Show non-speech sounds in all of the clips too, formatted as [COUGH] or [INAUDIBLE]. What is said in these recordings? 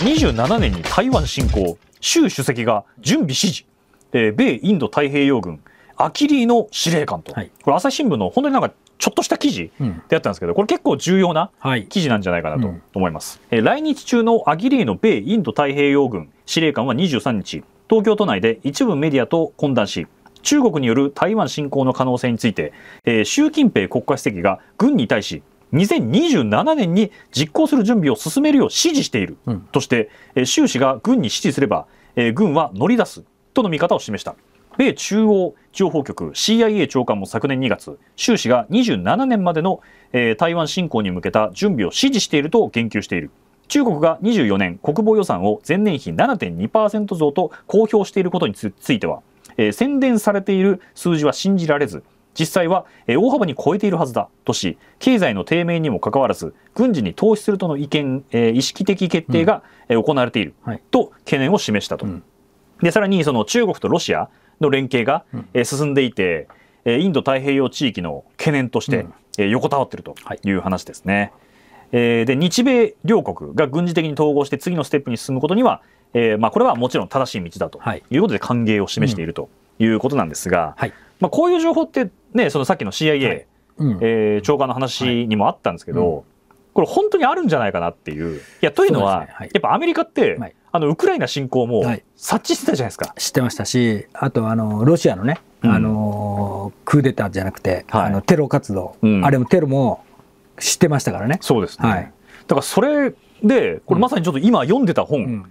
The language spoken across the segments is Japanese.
27年に台湾侵攻習主席が準備指示、えー、米インド太平洋軍アキリーの司令官と、はい、これ朝日新聞の本当になんかちょっとした記事であったんですけど、うん、これ結構重要な記事なんじゃないかなと思います、はいうん、えー、来日中のアキリーの米インド太平洋軍司令官は23日東京都内で一部メディアと懇談し中国による台湾侵攻の可能性について、えー、習近平国家主席が軍に対し2027年に実行する準備を進めるよう指示しているとして、うん、習氏が軍に指示すれば、えー、軍は乗り出すとの見方を示した。米中央情報局 CIA 長官も昨年2月習氏が27年までの、えー、台湾侵攻に向けた準備を指示していると言及している中国が24年国防予算を前年比7.2%増と公表していることについては、えー、宣伝されている数字は信じられず実際は、え大幅に超えているはずだとし経済の低迷にもかかわらず軍事に投資するとの意見、え意識的決定が、行われている、と懸念を示したと、うん、でさらにその中国とロシアの連携が、え進んでいて、えインド太平洋地域の懸念として、え横たわっているという話ですね。はい、えで日米両国が軍事的に統合して次のステップに進むことには、えまあ、これはもちろん正しい道だということで歓迎を示しているということなんですが、はい、はいまあ、こういう情報ってねそのさっきの CIA、はいうん、えー、長官の話にもあったんですけど、はいこれ本当にあるんじゃないかなっていういやというのは、ねはい、やっぱアメリカって、はい、あのウクライナ侵攻も察知してたじゃないですか、知ってましたしあとあのロシアのね、あのクーデターじゃなくて、あのテロ活動、あれもテロも知ってましたからねそうですね、だからそれでこれまさにちょっと今読んでた本、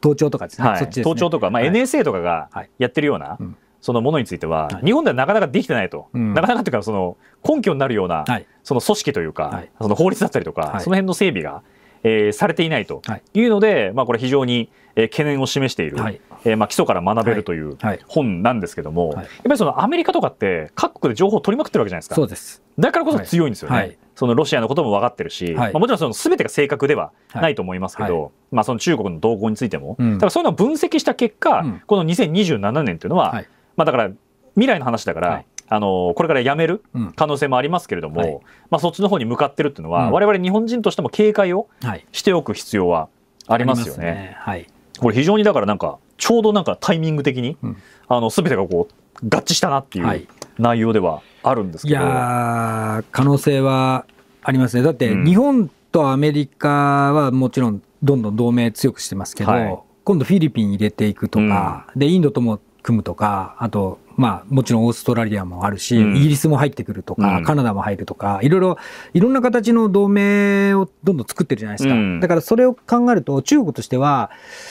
盗聴とかですね、はいね、盗聴とか、まあ、NSA とかがやってるような、そのものについては、日本ではなかなかできてないと、なかなかというかその根拠になるような、その組織というか、その法律だったりとか、その辺の整備が、えー、されていないというので、まあ、これ非常に懸念を示している、はいえーまあ、基礎から学べるという本なんですけども、やっぱりそのアメリカとかって各国で情報を取りまくってるわけじゃないですかそうですだからこそ強いんですよね、そのロシアのことも分かってるし、まあ、もちろんその全てが正確ではないと思いますけど、まあ、その中国の動向についても、うん、だからそういうのを分析した結果、うん、この2027年というのは、はい、まあ、だから未来の話だから、はい、あのこれからやめる可能性もありますけれども、はい、まあ、そっちの方に向かってるというのは、うん、我々日本人としても警戒をしておく必要はありますよね。ねはい、これ非常にだからなんかちょうどなんかタイミング的に、うん、あの全てがこう合致したなっていう内容ではあるんですけど、いや可能性はありますねだって日本とアメリカはもちろんどんどん同盟強くしてますけど、はい、今度フィリピン入れていくとか、うん、でインドとも組むとかあとまあもちろんオーストラリアもあるし、うん、イギリスも入ってくるとか、うん、カナダも入るとかいろいろいろんな形の同盟をどんどん作ってるじゃないですか、だからそれを考えると中国としては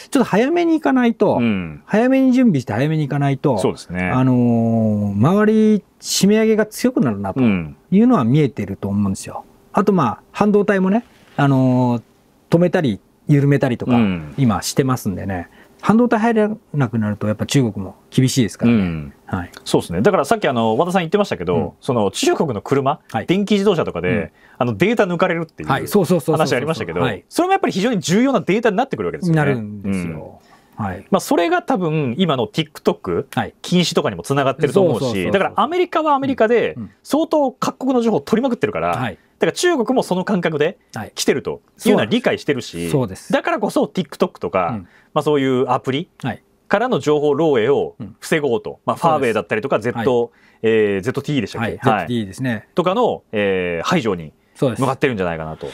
ちょっと早めに行かないと、早めに準備して早めに行かないとそうですね、ねあのー、周り締め上げが強くなるなというのは見えてると思うんですよ。あとまあ半導体もねあのー、止めたり緩めたりとか、今してますんでね。半導体入れなくなるとやっぱ中国も厳しいですからね。うん、はい、そうですねだからさっきあの和田さん言ってましたけど、うん、その中国の車、はい、電気自動車とかで、うん、あのデータ抜かれるっていう話ありましたけどそれもやっぱり非常に重要なデータになってくるわけですよね。なるんですよ。はいまあ、それが多分今の TikTok 禁止とかにもつながってると思うしだからアメリカはアメリカで相当各国の情報を取りまくってるから、はい、だから中国もその感覚で来てるというのは理解してるし、はい、だからこそ TikTok とか、うん、まあ、そういうアプリ、はいからの情報漏洩を防ごうと、まあ、ファーウェイだったりとか Z、はいえー、ZTE でしたっけ、はい、はい、z t ですね、とかの、えー、排除に向かってるんじゃないかなと。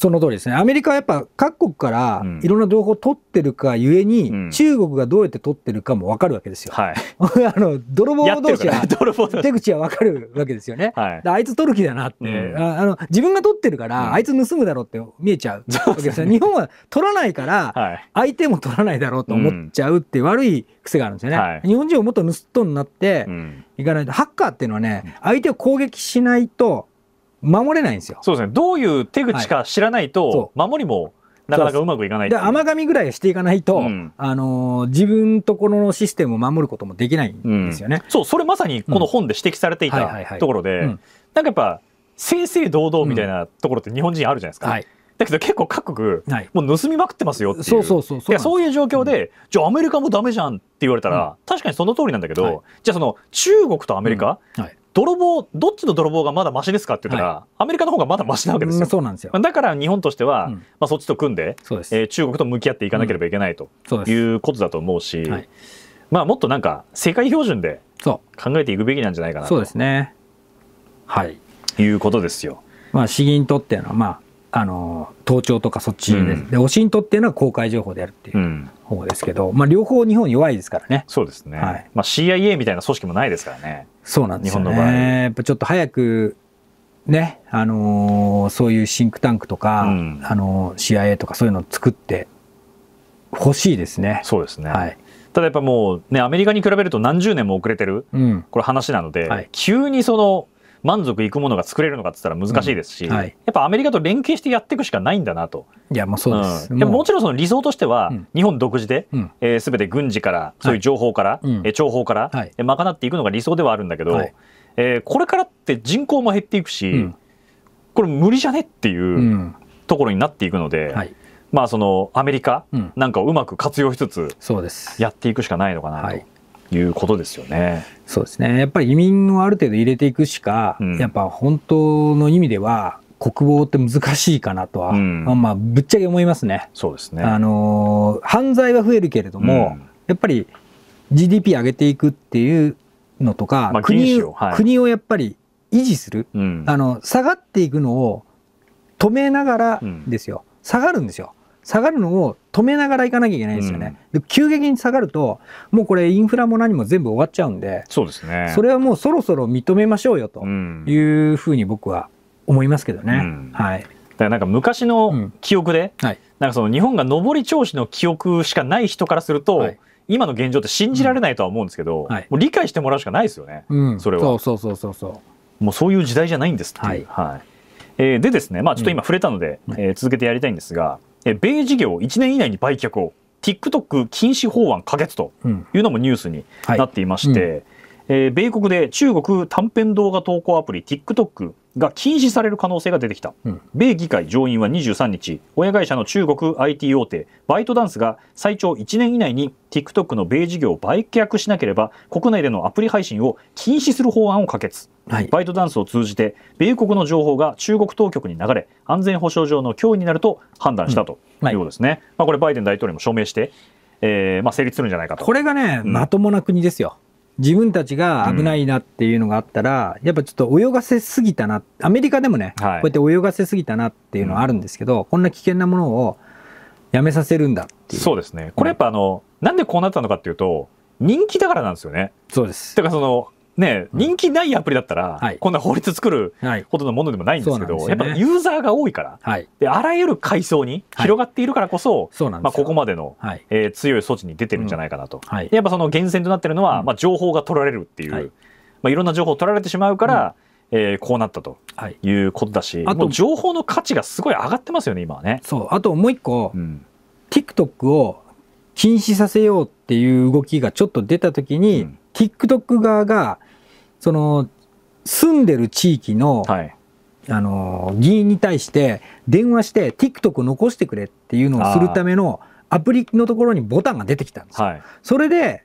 その通りですね。アメリカはやっぱ各国からいろんな情報を取ってるかゆえに、うん、中国がどうやって取ってるかも分かるわけですよ。はい、[LAUGHS] あの泥棒同士は、[LAUGHS] 手口は分かるわけですよね。はい、あいつ取る気だなって、うん、あの自分が取ってるから、うん、あいつ盗むだろうって見えちゃうわけですよ、ね。日本は取らないから、相手も取らないだろうと思っちゃうって悪い癖があるんですよね。はい、日本人をもっと盗っ人になっていかないと、ハッカーっていうのはね相手を攻撃しないと守れないんですよ。そうですね。どういう手口か知らないと、守りもなかなかうまくいかないいで甘噛みぐらいしていかないと、うん、あのー、自分とこのシステムを守ることもできないんですよね、うん、そうそれまさにこの本で指摘されていたところで、なんかやっぱ正々堂々みたいなところって日本人あるじゃないですか、うんはい、だけど結構各国、もう盗みまくってますよっていうそうそうそうそういう状況で、じゃあアメリカもダメじゃんって言われたら、確かにその通りなんだけど、はい、じゃあその中国とアメリカ、はい泥棒どっちの泥棒がまだましですかって言ったら、はい、アメリカの方がまだましなわけですよ、うん、そうなんですよだから日本としては、うん、まあ、そっちと組んでで、えー、中国と向き合っていかなければいけないと、いうことだと思うし、はい、まあ、もっとなんか世界標準で考えていくべきなんじゃないかなそうですねはいいうことですよ。まあ、死銀とっていうのは、まあ、あの盗聴とかそっちで,、うん、でおしんとっていうのは公開情報であるっていう方ですけど、うん、まあ、両方日本弱いですからねそうですね、はいまあ、CIA みたいな組織もないですからねそうなんですよね。やっぱちょっと早くね、あのー、そういうシンクタンクとか、うん、あの CIA とかそういうのを作ってほしいですね。そうですね、はい、ただやっぱもうねアメリカに比べると何十年も遅れてる、うん、これ話なので、はい、急にその満足いくものが作れるのかって言ったら難しいですし、うんはい、やっぱアメリカと連携してやっていくしかないんだなと。いやまあそうです、うん、ももちろんその理想としては、日本独自で、うん、えー、全て軍事からそういう情報から、はい、えー、情報から、はい、賄っていくのが理想ではあるんだけど、はい、えー、これからって人口も減っていくし、これ無理じゃねっていうところになっていくので。まあ、そのアメリカなんかをうまく活用しつつやっていくしかないのかなと。いうことですよね。そうですね。やっぱり移民をある程度入れていくしか、うん、やっぱ本当の意味では国防って難しいかなとは、うん、まあぶっちゃけ思いますね。そうですね。あの犯罪は増えるけれども、うん、やっぱり GDP 上げていくっていうのとか、まあ、国を、はい、国をやっぱり維持する、あの下がっていくのを止めながらですよ。下がるんですよ。下がるのを止めながら行かなきゃいけないですよね、うん、で急激に下がるともうこれインフラも何も全部終わっちゃうんでそうですねそれはもうそろそろ認めましょうよというふうに僕は思いますけどね、うん、はい。だからなんか昔の記憶で、うんはい、なんかその日本が上り調子の記憶しかない人からすると、はい今の現状って信じられないとは思うんですけど、うんはい、もう理解してもらうしかないですよね、うん、それはそうそうそうそうもうそういう時代じゃないんですっていう、はいはい、えー、でですねまあちょっと今触れたので、うん、えー、続けてやりたいんですが、米事業1年以内に売却を TikTok 禁止法案可決というのもニュースになっていまして、うんはいうん、え米国で中国短編動画投稿アプリ TikTok が禁止される可能性が出てきた、うん、米議会上院は23日親会社の中国 IT 大手バイトダンスが最長1年以内に TikTok の米事業を売却しなければ国内でのアプリ配信を禁止する法案を可決はい、バイトダンスを通じて米国の情報が中国当局に流れ安全保障上の脅威になると判断したということですね、うんはい、まあ、これバイデン大統領も署名して、えーまあ、成立するんじゃないかとこれがね、うん、まともな国ですよ自分たちが危ないなっていうのがあったら、うん、やっぱちょっと泳がせすぎたなアメリカでもね、はい、こうやって泳がせすぎたなっていうのはあるんですけど、こんな危険なものをやめさせるんだっていうそうですねこれやっぱあの、なんでこうなったのかっていうと人気だからなんですよねそうですだからそのね、人気ないアプリだったら、こんな法律作るほどのものでもないんですけど、やっぱユーザーが多いから、であらゆる階層に広がっているからこそ、まあ、ここまでの、はえ強い措置に出てるんじゃないかなと、やっぱその源泉となってるのは、まあ、情報が取られるっていう、まあ、いろんな情報を取られてしまうから、えー、こうなったということだし、あと情報の価値がすごい上がってますよね今はねそうあともう一個、うん、TikTok を禁止させようっていう動きがちょっと出た時に、うん、TikTok 側がその住んでる地域の、はい、あの議員に対して電話して TikTok 残してくれっていうのをするためのアプリのところにボタンが出てきたんですよ。はい、それで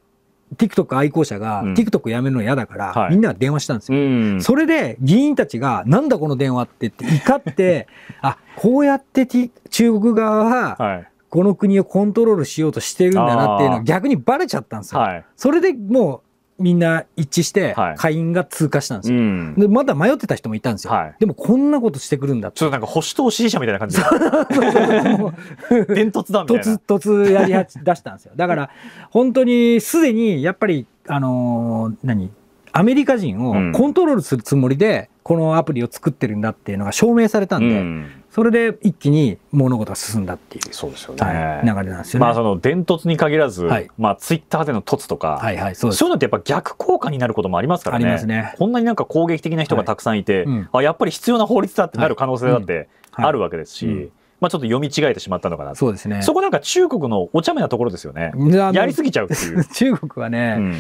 TikTok 愛好者が、うん、TikTok やめるの嫌だから、はい、みんなが電話したんですよ、それで議員たちが「なんだこの電話」って言って怒って [LAUGHS] あこうやって、T、中国側は、この国をコントロールしようとしてるんだなっていうのは逆にバレちゃったんですよ。それでもみんな一致して会員が通過したんですよ、はいうん、でまだ迷ってた人もいたんですよ、はい、でもこんなことしてくるんだちょっとなんか保守党支持者みたいな感じで伝突だみたいな突やり出したんですよだから本当にすでにやっぱりあのー、何アメリカ人をコントロールするつもりでこのアプリを作ってるんだっていうのが証明されたんで、うん、それで一気に物事が進んだっていうそうですよね、はい、流れなんですよね。まあその伝突に限らず、はい、まあツイッターでの突とか、はいはい、そういうのってやっぱ逆効果になることもありますからね。ありますね。こんなになんか攻撃的な人がたくさんいて、はいうん、あやっぱり必要な法律だってなる可能性だってあるわけですし、うん、まあ、ちょっと読み違えてしまったのかなそうですねそこなんか中国のお茶目なところですよねやりすぎちゃうっていう [LAUGHS] 中国はね、うん、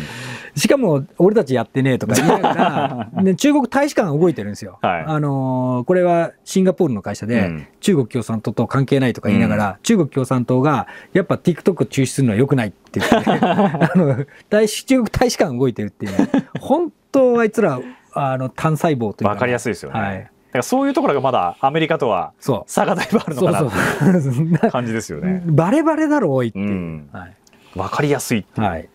しかも俺たちやってねえとか言いながら、[LAUGHS] 中国大使館動いてるんですよ、はい、あのー、これはシンガポールの会社で、うん、中国共産党と関係ないとか言いながら、うん、中国共産党がやっぱ TikTok 中止するのはよくないって言って [LAUGHS] あの大使中国大使館動いてるっていう本当あいつらあの単細胞というか、ね、分かりやすいですよね、はいからそういうところがまだアメリカとは差がだいぶあるのかなって感じですよね。[LAUGHS] バレバレだろ多いっていう。わ、うん、はい、かりやすいっていう。はい